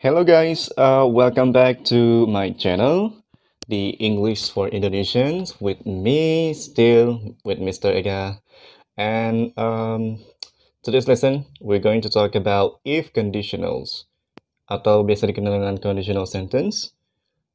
Hello guys, uh, welcome back to my channel, the English for Indonesians with me still with Mr. Ega. And um, today's lesson, we're going to talk about if conditionals atau biasa dikenal dengan conditional sentence.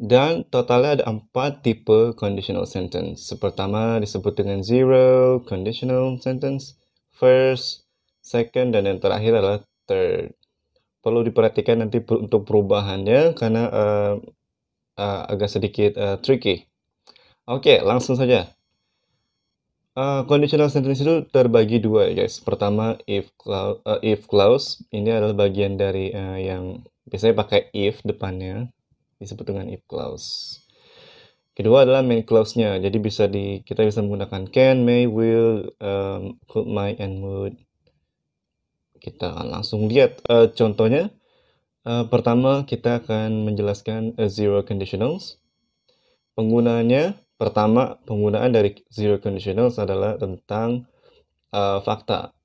Dan totalnya ada empat tipe conditional sentence. Pertama disebut dengan zero conditional sentence, first, second, dan yang terakhir adalah third perlu diperhatikan nanti untuk perubahannya karena uh, uh, agak sedikit uh, tricky. Oke, okay, langsung saja. Uh, conditional sentence itu terbagi dua guys. Pertama if clause, uh, if clause ini adalah bagian dari uh, yang biasanya pakai if depannya disebut dengan if clause. Kedua adalah main clause-nya. Jadi bisa di kita bisa menggunakan can, may, will, um, could, might, and would. Kita akan langsung lihat uh, contohnya. Uh, pertama, kita akan menjelaskan uh, zero conditionals. Penggunaannya, pertama, penggunaan dari zero conditionals adalah tentang uh, fakta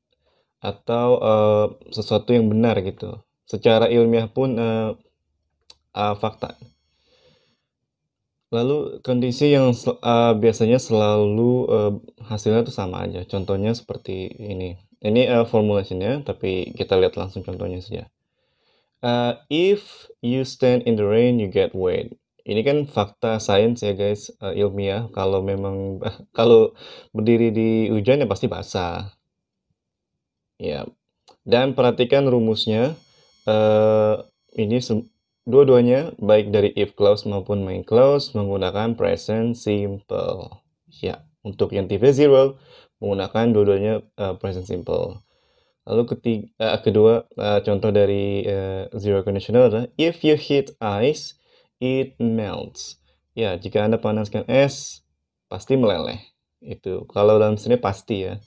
atau uh, sesuatu yang benar gitu. Secara ilmiah pun uh, uh, fakta. Lalu kondisi yang uh, biasanya selalu uh, hasilnya itu sama aja. Contohnya seperti ini. Ini uh, formulasinya, tapi kita lihat langsung contohnya saja. Uh, if you stand in the rain, you get wet. Ini kan fakta sains ya guys, uh, ilmiah. Kalau memang kalau berdiri di hujan ya pasti basah. Ya. Dan perhatikan rumusnya. Uh, ini dua-duanya baik dari if clause maupun main clause menggunakan present simple. Ya, untuk yang tipe zero menggunakan dua-duanya uh, present simple. Lalu ketiga, uh, eh, kedua uh, contoh dari uh, zero conditional adalah if you hit ice, it melts. Ya, jika Anda panaskan es, pasti meleleh. Itu kalau dalam sini pasti ya.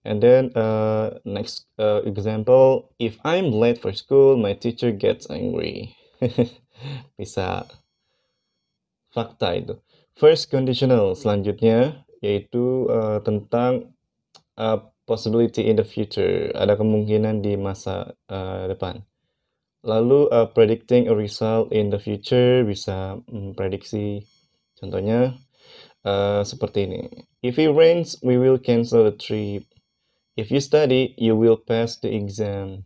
And then uh, next uh, example, if I'm late for school, my teacher gets angry. Bisa fakta itu. First conditional selanjutnya yaitu uh, tentang uh, possibility in the future, ada kemungkinan di masa uh, depan. Lalu uh, predicting a result in the future bisa memprediksi contohnya uh, seperti ini. If it rains, we will cancel the trip. If you study, you will pass the exam.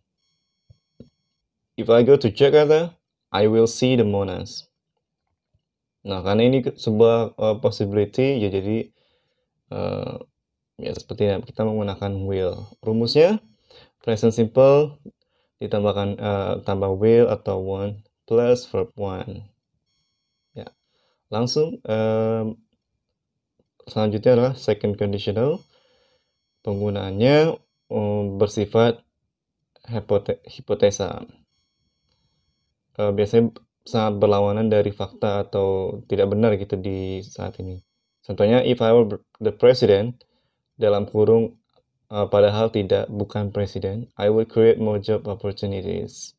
If I go to Jakarta, I will see the Monas. Nah, karena ini sebuah uh, possibility, ya jadi Eh, ya seperti ya, kita menggunakan will. Rumusnya present simple ditambahkan uh, tambah will atau one plus verb one. Ya. Langsung um, selanjutnya adalah second conditional. Penggunaannya um, bersifat hipotesa. Uh, biasanya sangat berlawanan dari fakta atau tidak benar gitu di saat ini. Contohnya, if I were the president, dalam kurung uh, padahal tidak, bukan presiden, I would create more job opportunities.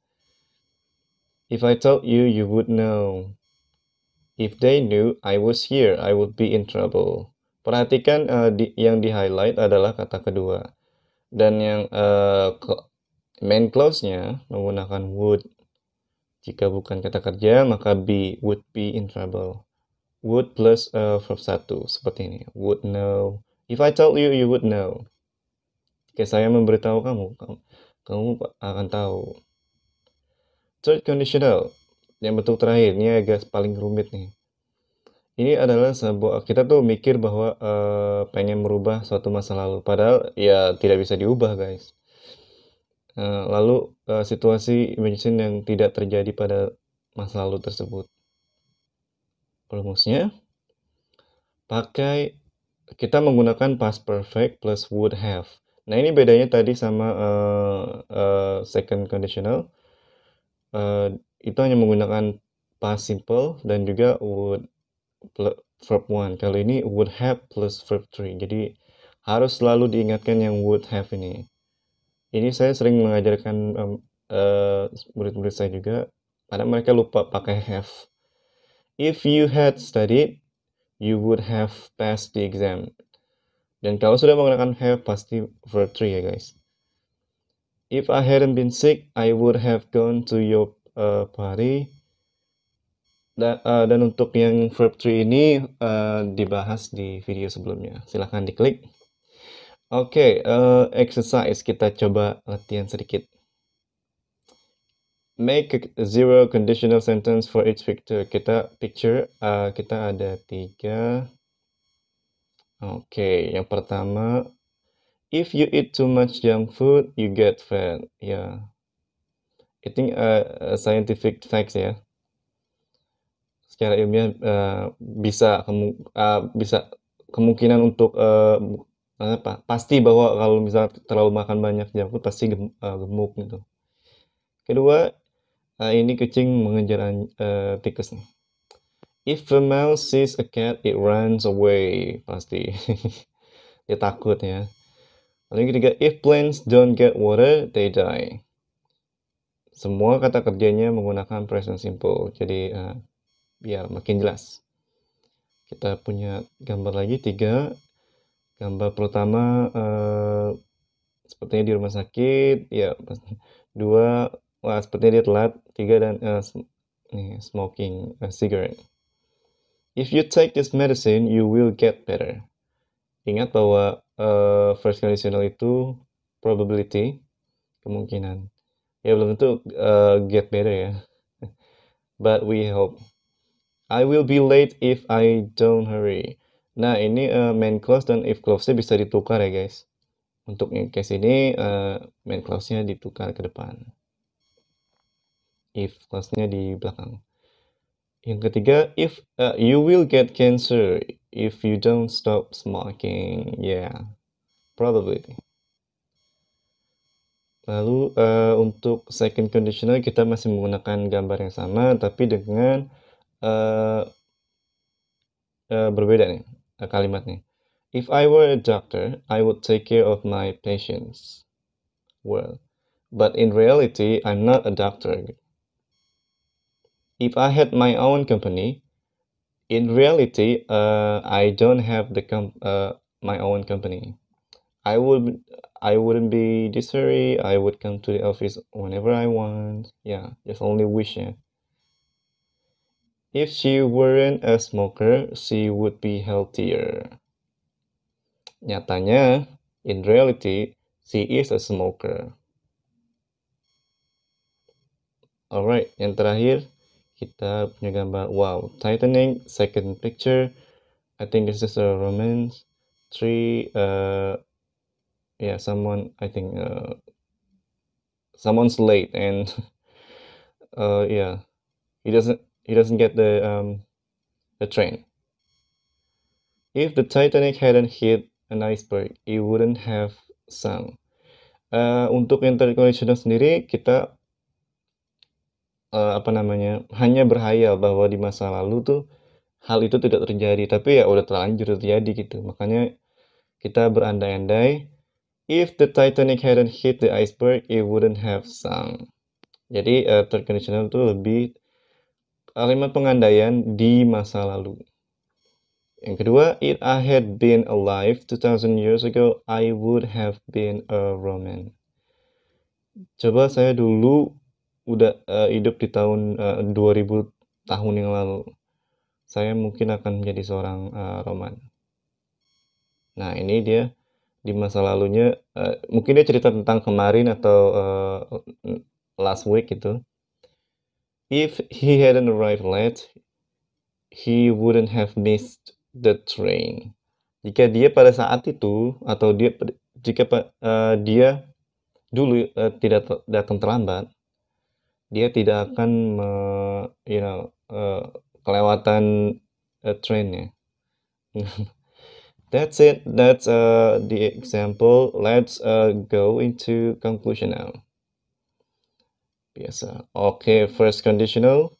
If I told you, you would know. If they knew I was here, I would be in trouble. Perhatikan uh, di, yang di highlight adalah kata kedua dan yang uh, main clause-nya menggunakan would. Jika bukan kata kerja, maka be would be in trouble would plus a uh, verb satu seperti ini would know if I told you you would know jika saya memberitahu kamu kamu, akan tahu third conditional yang bentuk terakhirnya agak paling rumit nih ini adalah sebuah kita tuh mikir bahwa uh, pengen merubah suatu masa lalu padahal ya tidak bisa diubah guys uh, lalu uh, situasi imagine yang tidak terjadi pada masa lalu tersebut rumusnya. Pakai kita menggunakan past perfect plus would have. Nah, ini bedanya tadi sama uh, uh, second conditional. Uh, itu hanya menggunakan past simple dan juga would verb one. Kali ini would have plus verb three. Jadi harus selalu diingatkan yang would have ini. Ini saya sering mengajarkan murid-murid um, uh, saya juga, karena mereka lupa pakai have. If you had studied, you would have passed the exam. Dan kalau sudah menggunakan have pasti verb 3 ya guys. If I hadn't been sick, I would have gone to your uh, party. Dan, uh, dan untuk yang verb 3 ini uh, dibahas di video sebelumnya. Silahkan diklik. Oke, okay, uh, exercise kita coba latihan sedikit make a zero conditional sentence for each picture. Kita picture uh, kita ada tiga. Oke, okay, yang pertama, if you eat too much junk food, you get fat. Ya, yeah. Uh, a, uh, scientific facts ya. Yeah. Secara ilmiah uh, bisa kemu uh, bisa kemungkinan untuk uh, apa pasti bahwa kalau misalnya terlalu makan banyak junk food pasti gem uh, gemuk gitu. Kedua, Nah, ini kucing mengejar uh, tikus nih. If a mouse sees a cat, it runs away. Pasti. Dia takut ya. Lalu yang ketiga, if plants don't get water, they die. Semua kata kerjanya menggunakan present simple. Jadi, uh, biar makin jelas. Kita punya gambar lagi, tiga. Gambar pertama, uh, sepertinya di rumah sakit. Ya, dua, Wah, seperti dia telat. Tiga dan uh, nih, smoking a eh, cigarette. If you take this medicine, you will get better. Ingat bahwa uh, first conditional itu probability, kemungkinan. Ya belum tentu uh, get better ya. But we hope. I will be late if I don't hurry. Nah, ini uh, main clause dan if clause-nya bisa ditukar ya, guys. Untuk case ini, uh, main clause-nya ditukar ke depan if kelasnya di belakang. Yang ketiga, if uh, you will get cancer if you don't stop smoking. Yeah, probably. Lalu uh, untuk second conditional kita masih menggunakan gambar yang sama tapi dengan uh, uh, berbeda nih uh, kalimatnya. If I were a doctor, I would take care of my patients. Well, but in reality, I'm not a doctor. if I had my own company, in reality, uh, I don't have the com- uh, my own company. I would I wouldn't be this hurry. I would come to the office whenever I want. Yeah, just only wish it. If she weren't a smoker, she would be healthier. Nyatanya, in reality, she is a smoker. Alright, yang terakhir kita punya gambar wow Titanic second picture I think this is a romance three uh yeah someone I think uh someone's late and uh yeah he doesn't he doesn't get the um the train if the Titanic hadn't hit an iceberg it wouldn't have sunk uh, untuk interconnection sendiri kita uh, apa namanya, hanya berhayal bahwa di masa lalu tuh, hal itu tidak terjadi, tapi ya udah terlanjur terjadi gitu. Makanya kita berandai-andai, "If the Titanic hadn't hit the iceberg, it wouldn't have sunk." Jadi, uh, eh, third conditional itu lebih kalimat pengandaian di masa lalu. Yang kedua, "If I had been alive 2,000 years ago, I would have been a Roman." Coba saya dulu udah uh, hidup di tahun uh, eh, 2000 tahun yang lalu. Saya mungkin akan menjadi seorang uh, roman. Nah, ini dia di masa lalunya uh, mungkin dia cerita tentang kemarin atau uh, last week gitu. If he hadn't arrived late, he wouldn't have missed the train. Jika dia pada saat itu atau dia jika uh, dia dulu uh, tidak datang terlambat, dia tidak iya. akan me you know, uh, kelewatan, uh, eh, train-nya. That's it, that's, uh, the example. Let's, uh, go into conclusion now. Biasa. Oke, first conditional.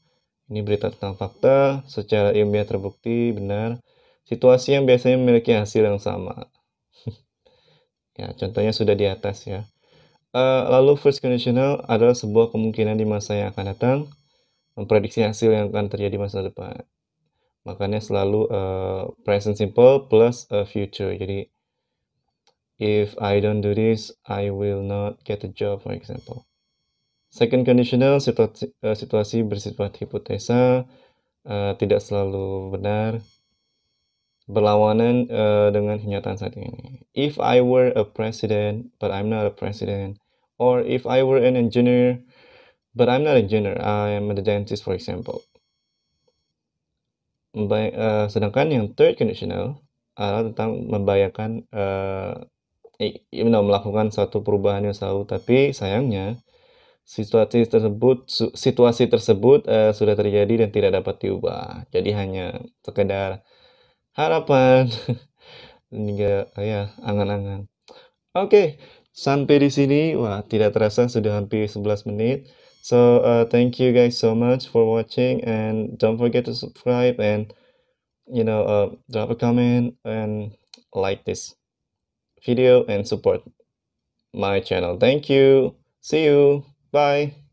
Ini berita tentang fakta, secara ilmiah terbukti benar. Situasi yang biasanya memiliki hasil yang sama. Ya, contohnya sudah di atas ya. Uh, lalu first conditional adalah sebuah kemungkinan di masa yang akan datang memprediksi hasil yang akan terjadi masa depan. Makanya selalu uh, present simple plus a future. Jadi if I don't do this, I will not get a job for example. Second conditional situasi, uh, situasi bersifat hipotesa, uh, tidak selalu benar, berlawanan uh, dengan kenyataan saat ini. If I were a president, but I'm not a president, or if I were an engineer, but I'm not an engineer, I am a dentist, for example. By, uh, eh, sedangkan yang third conditional adalah tentang membayangkan uh, eh, you know, melakukan satu perubahan yang selalu, tapi sayangnya situasi tersebut situasi tersebut uh, sudah terjadi dan tidak dapat diubah. Jadi hanya sekedar harapan hingga uh, ya angan-angan. Oke, okay. Sampai di sini, wah tidak terasa sudah hampir 11 menit. So uh, thank you guys so much for watching and don't forget to subscribe and you know uh, drop a comment and like this video and support my channel. Thank you. See you. Bye.